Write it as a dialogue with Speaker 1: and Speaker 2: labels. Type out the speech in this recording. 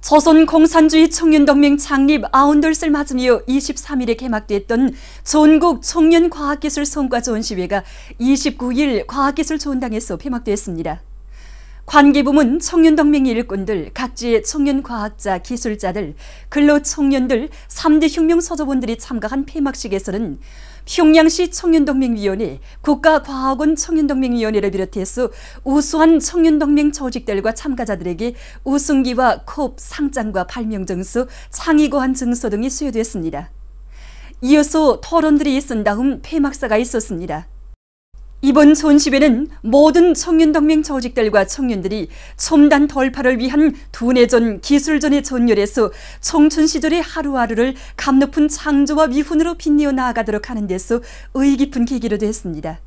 Speaker 1: 조선 공산주의 청년동맹 창립 아흔돌을 맞 이후 23일에 개막됐던 전국 청년 과학기술 성과 좋은 시위가 29일 과학기술 좋은 당에서 폐막됐습니다. 관계부문 청년동맹 일꾼들, 각지의 청년과학자, 기술자들, 근로 청년들, 3대 혁명서조분들이 참가한 폐막식에서는 평양시 청년동맹위원회, 국가과학원 청년동맹위원회를 비롯해서 우수한 청년동맹 조직들과 참가자들에게 우승기와 컵, 상장과 발명증서, 창의고한 증서 등이 수여됐습니다. 이어서 토론들이 있은 다음 폐막사가 있었습니다. 이번 손시회는 모든 청년동맹 조직들과 청년들이 첨단 돌파를 위한 두뇌전, 기술전의전열에서 청춘 시절의 하루하루를 감 높은 창조와 위훈으로 빛내어 나아가도록 하는 데서 의깊은 계기로 됐습니다.